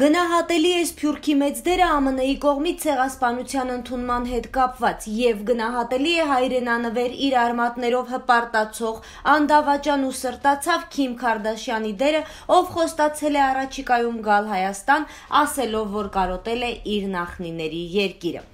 Գնահատելի է Սփյուռքի մեծ դերը ԱՄՆ-ի կողմից ցեղասպանության ընդունման հետ կապված եւ գնահատելի է հայրենանվեր իր արմատներով հպարտացող անդավաճան ու սրտացավ Քիմ Քարդաշյանի դերը, ով խոստացել է առաջիկայում գալ Հայաստան, ասելով, որ կարոտել է իր նախնիների երկիրը։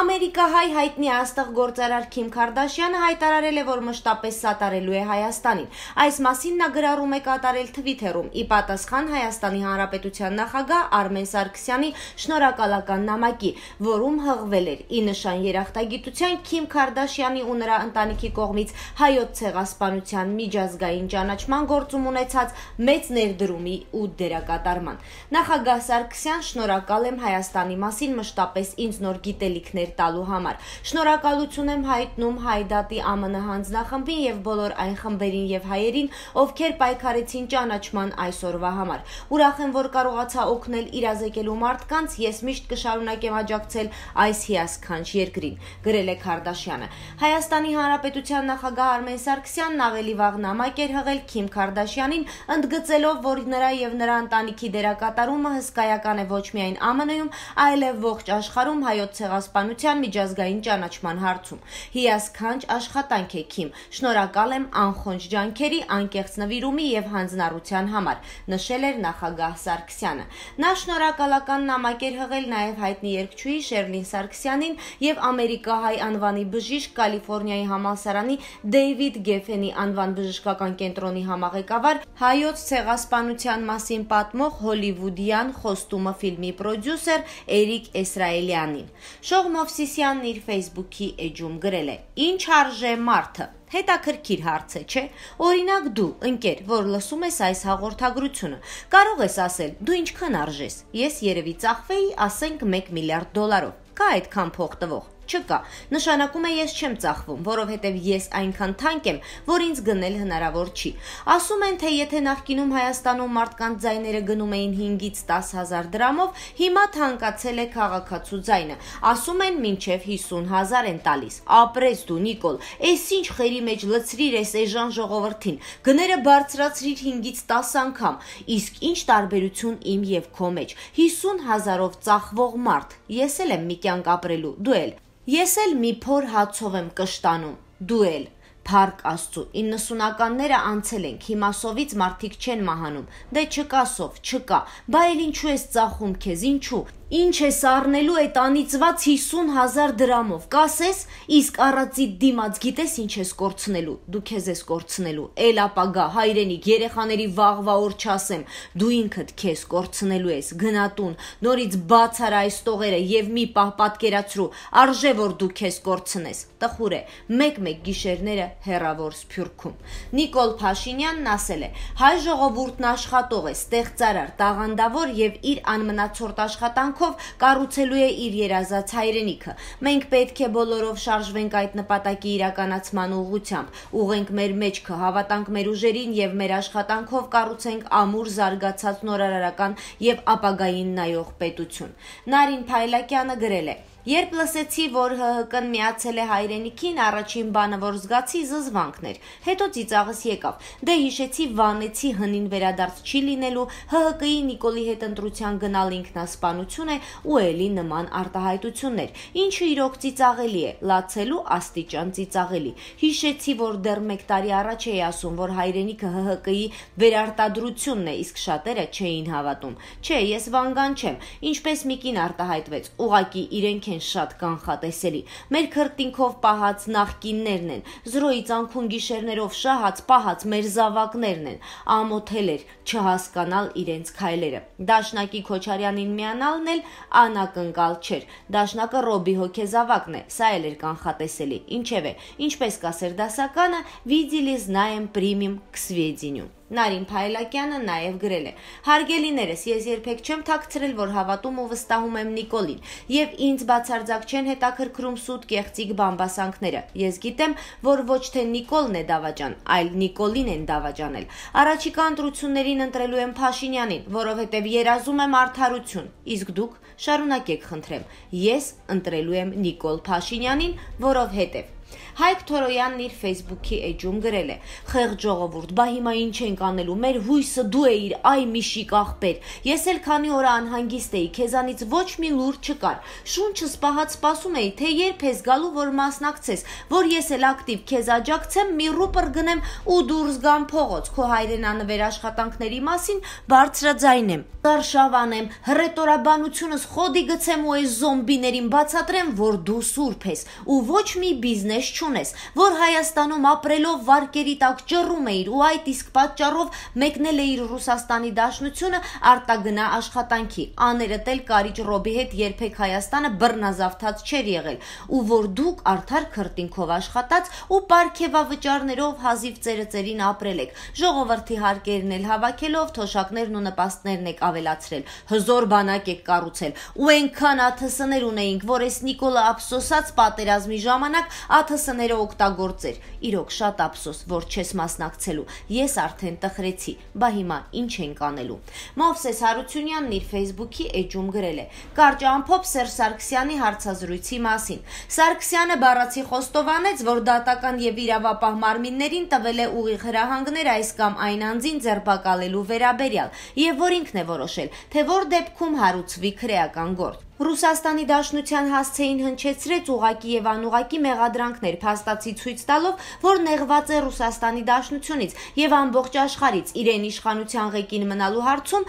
Ամերիկահայ հայտնի աստղ գործարար Քիմ Քարդաշյանը հայտարարել է, որ մշտապես սատարելու է Հայաստանին։ Այս մասին նա գրառում է կատարել Twitter-ում։ Ի պատասխան Հայաստանի Հանրապետության նախագահ Արմեն Սարգսյանի շնորհակալական նամակի, որում հղվել էր ի նշան երախտագիտության Քիմ Քարդաշյանի ու նրա ընտանիքի կողմից հայոց ցեղասպանության միջազգային ճանաչման գործում ունեցած մեծ ներդրումի ու դերակատարման։ Նախագահ Սարգսյան շնորհակալ եմ Հայաստանի մասին մշտապես ինձ նոր գիտելիքներ տալու համար։ Շնորհակալություն եմ հայտնում Հայդատի ԱՄՆ հանձնախմբին եւ բոլոր այն խմբերին եւ հայերին, ովքեր պայքարեցին ճանաչման այսօրվա համար։ Ուրախ եմ, որ կարողացա օգնել օգնել իրազեկելու մարդկանց, ես միշտ կշարունակեմ աջակցել այս հիասքանչ երկրին, գրել է Քարդաշյանը։ Հայաստանի Հանրապետության նախագահ Արմեն Սարգսյանն ավելի վաղ նամակ էր հղել Քիմ Քարդաշյանին, ընդգծելով, որ նրա եւ նրա ընտանիքի դերակատարումը հսկայական է ոչ միայն ԱՄՆ-ում, այլև ողջ աշխարհում հայոց ցեղասպանության միջազգային ճանաչման հարցում։ Հիասքանչ աշխատանք է Քիմ։ Շնորհակալ եմ անխոնջ ջանքերի, անկեղծ նվիրումի եւ հանձնառության համար, նշել էր նախագահ Սարգսյանը։ Նա շնորհակալական նամակ էր հղել նաև հայտնի երգչուհի Շերլին Սարգսյանին եւ ամերիկահայ անվանի բժիշկ Կալիֆոռնիայի համալսարանի Դեյվիդ Գեֆենի անվան բժշկական կենտրոնի համաղեկավար հայոց ցեղասպանության մասին պատմող հոլիվուդյան խոստումը ֆիլմի պրոդյուսեր Էրիկ Էսրայելյանին։ Շող Մովսիսյանն իր Facebook-ի էջում գրել է. Ինչ արժե մարդը հետաքրքիր հարց է, չէ՞։ Օրինակ դու, ընկեր, որ լսում ես այս հաղորդագրությունը, կարող ես ասել, դու ինչքան արժես։ Ես երևի ծախվեի, ասենք 1 միլիարդ դոլարով։ Կա այդքան փող տվող չկա, նշանակում է ես չեմ ծախվում, որովհետև ես այնքան թանկ եմ, որ ինձ գնել հնարավոր չի։ Ասում են, թե եթե նախկինում Հայաստանում մարդկանց ձայները գնում էին 5-ից 10000 դրամով, հիմա թանկացել է քաղաքացու ձայնը։ Ասում են, մինչև 50000 են տալիս։ Ապրես դու, Նիկոլ, այս ինչ խերի մեջ լցրիր այս էժան ժողովրդին։ Գները բարձրացրիր 5-ից 10 անգամ։ Իսկ ինչ տարբերություն իմ եւ քո մեջ։ 50000-ով ծախվող մարդ։ Ես էլ եմ մի կյանք ապրելու, դու էլ։ Ես էլ մի փոր հացով եմ կշտանում, դու էլ։ Փառք Աստծո, 90-ականները անցել են, հիմա սովից մարդիկ չեն մահանում։ Դե չկա սով, չկա։ Բա էլ ինչու ես ծախում քեզ, ինչու ինչ ես առնելու այդ անիծված 50000 դրամով։ Կասես, իսկ առածի դիմաց գիտես ինչ ես կորցնելու։ Դու քեզ ես կորցնելու։ Էլ ապագա հայրենիք, երեխաների վաղվա օր չասեմ, դու ինքդ քեզ կորցնելու ես։ Գնա տուն, նորից բաց արա այս տողերը եւ մի պահ պատկերացրու, արժե որ դու քեզ կորցնես։ Տխուր է։ Մեկ-մեկ գիշերները հերավոր Սփյուռքում։ Նիկոլ Փաշինյանն ասել է. Հայ ժողովուրդն աշխատող է, ստեղծարար, տաղանդավոր եւ իր անմնացորդ աշխատանք կարգով կառուցելու է իր երազած հայրենիքը։ Մենք պետք է բոլորով շարժվենք այդ նպատակի իրականացման ուղղությամբ, ուղենք մեր մեջքը, հավատանք մեր ուժերին եւ մեր աշխատանքով կառուցենք ամուր զարգացած նորարարական եւ ապագային նայող պետություն։ Նարին Փայլակյանը գրել է. Երբ լսեցի, որ ՀՀԿ-ն միացել է հայրենիքին, առաջին բանը, որ զգացի, զզվանքն էր։ Հետո ծիծաղս եկավ։ Դե հիշեցի Վանեցի հնին վերադարձ չի լինելու, ՀՀԿ-ի Նիկոլի հետ ընտրության գնալ ինքնասպանություն է ու ելի նման արտահայտություններ, ինչը իրոք ծիծաղելի է, լացելու աստիճան ծիծաղելի։ Հիշեցի, որ դեռ 1 տարի առաջ էի ասում, որ հայրենիքը ՀՀԿ-ի վերարտադրությունն է, իսկ շատերը չէին հավատում։ Չէ, ես վանգան չեմ, ինչպես մի կին արտահայտվեց, ուղակի իրենք են շատ կանխատեսելի։ Մեր քրտինքով պահած նախկիններն են, զրոյից անքուն գիշերներով շահած պահած մեր զավակներն են։ Ամոթել էր չհասկանալ իրենց քայլերը։ Դաշնակի Քոչարյանին միանալն էլ անակնկալ չէր։ Դաշնակը Ռոբի հոգեզավակն է, սա էլ էր կանխատեսելի։ Ինչևէ, ինչպես կասեր դասականը, «Видели, знаем, примем к сведению»։ Նարին Փայլակյանը նաև գրել է. Հարգելիներս, ես երբեք չեմ ཐակցրել, որ հավատում ու վստահում եմ Նիկոլին, եւ ինձ բացարձակ չեն հետաքրքրում սուտ կեղծիկ բամբասանքները։ Ես գիտեմ, որ ոչ թե Նիկոլն է դավաճան, այլ Նիկոլին են դավաճանել։ Արաջիկա ընտրություններին ընտրելու եմ Փաշինյանին, որովհետեւ երազում եմ արդարություն։ Իսկ դուք շարունակեք խնդրեմ։ Ես ընտրելու եմ Նիկոլ Փաշինյանին, որովհետեւ Հայկ Թորոյանն իր Facebook-ի էջում գրել է. «Խեղճ ժողովուրդ, բա հիմա ինչ ենք անելու։ Մեր հույսը դու էիր, այ Միշիկ ախպեր։ Ես էլ քանի օր անհանգիստ էի, քեզանից ոչ մի լուր չկար։ Շունչս պահած սպասում էի, թե երբ ես գալու, որ մասնակցես, որ ես էլ ակտիվ քեզ աջակցեմ, մի ռուպր գնեմ ու դուրս գամ փողոց։ Քո հայրենանվեր աշխատանքների մասին բարձրաձայնեմ, դարշավ անեմ, հռետորաբանությունս խոդի գցեմ ու այս զոմբիներին բացատրեմ, որ դու սուրբ ես ու ոչ մի բիզնես մեջ չունես, որ Հայաստանում ապրելով վարկերի տակ ճռում էիր ու այդ իսկ պատճառով մեկնել էիր Ռուսաստանի Դաշնությունը արտագնա աշխատանքի։ Աներդ էլ Կարիչ Ռոբի հետ երբեք Հայաստանը բռնազավթած չէր եղել, ու որ դուք արդար քրտինքով աշխատած ու պարքևավճարներով հազիվ ծերծերին ապրել եք։ Ժողովրդի հարկերն էլ հավաքելով թոշակներն ու նպաստներն եք ավելացրել։ Հզոր բանակ եք կառուցել։ Ու այնքան աթսներ ունեինք, որ այս Նիկոլա ափսոսած պատերազմի ժամանակ աթ աթսները օգտագործեր։ Իրոք շատ ափսոս, որ չես մասնակցելու։ Ես արդեն տխրեցի։ Բա հիմա ինչ ենք անելու։ Մովսես Հարությունյանն իր Facebook-ի էջում գրել է. Կարճ ամփոփ Սերժ Սարգսյանի հարցազրույցի մասին։ Սարգսյանը բառացի խոստովանեց, որ դատական եւ իրավապահ մարմիններին տվել է ուղիղ հրահանգներ այս կամ այն անձին ձերբակալելու վերաբերյալ եւ որ ինքն է որոշել, թե որ դեպքում հարուցվի քրեական գործ։ Ռուսաստանի Դաշնության հասցեին հնչեցրեց ուղակի եւ անուղակի մեղադրանքներ, փաստացի ցույց տալով, որ նեղված է Ռուսաստանի Դաշնությունից եւ ամբողջ աշխարից իրեն իշխանության ղեկին մնալու հարցում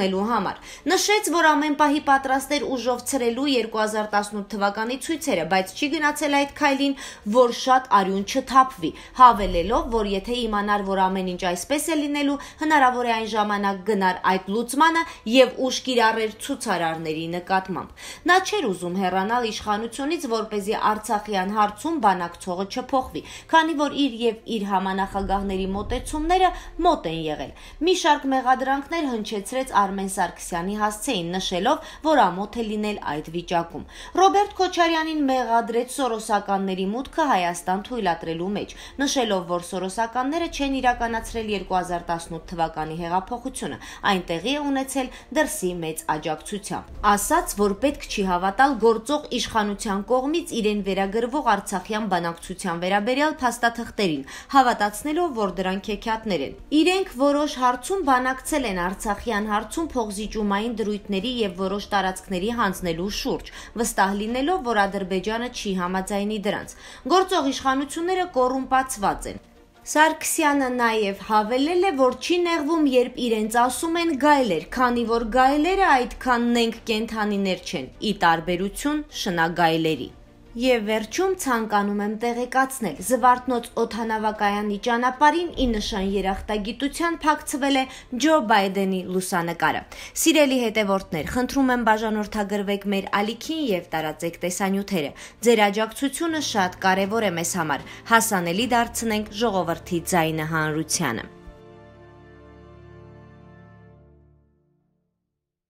չոքնելու համար։ Նշեց, որ ամեն պահի պատրաստ էր ուժով ցրելու 2018 թվականի ցույցերը, բայց չի գնացել այդ քայլին, որ շատ արյուն չթափվի, հավելելով, որ եթե իմանար, որ ամեն ինչ այսպես է լինելու, հնարավոր է այն ժամանակ գնար այդ լուծմանը եւ ուշ կիրառեր ցուցարարների նկատմամբ ուղությամբ։ Նա չէր ուզում հեռանալ իշխանությունից, որ เป զի Արցախյան հարցում բանակցողը չփոխվի, քանի որ իր եւ իր համանախագահների մտեցումները մոտ են եղել։ Մի շարք մեղադրանքներ հնչեցրեց Արմեն Սարգսյանի հասցեին, նշելով, որ ամոթ է լինել այդ վիճակում։ Ռոբերտ Քոչարյանին մեղադրեց սորոսականների մուտքը Հայաստան թույլատրելու մեջ, նշելով, որ սորոսականները չեն իրականացրել 2018 թվականի հեղափոխությունը, այնտեղի է ունեցել դրսի մեծ աջակցությամբ։ Ասաց, որ պետք չի հավատալ գործող իշխանության կողմից իրեն վերագրվող Արցախյան բանակցության վերաբերյալ փաստաթղթերին, հավատացնելով, որ դրանք հեքիաթներ են։ Իրենք որոշ հարցում բանակցել են Արցախյան հարցում փողզիջումային դրույթների եւ որոշ տարածքների հանձնելու շուրջ, վստահ լինելով, որ Ադրբեջանը չի համաձայնի դրանց։ Գործող իշխանությունները կոռումպացված են։ Սարգսյանը նաև հավելել է, որ չի նեղվում, երբ իրենց ասում են գայլեր, քանի որ գայլերը այդքան նենք կենթանիներ չեն՝ ի տարբերություն շնագայլերի։ Եվ վերջում ցանկանում եմ տեղեկացնել Զվարթնոց օթանավակայանի ճանապարհին ի նշան երախտագիտության փակցվել է Ջո Բայդենի լուսանկարը։ Սիրելի հետևորդներ, խնդրում եմ բաժանորդագրվեք մեր ալիքին եւ տարածեք տեսանյութերը։ Ձեր աջակցությունը շատ կարեւոր է մեզ համար։ Հասանելի դարձնենք ժողովրդի ձայնը հանրությանը։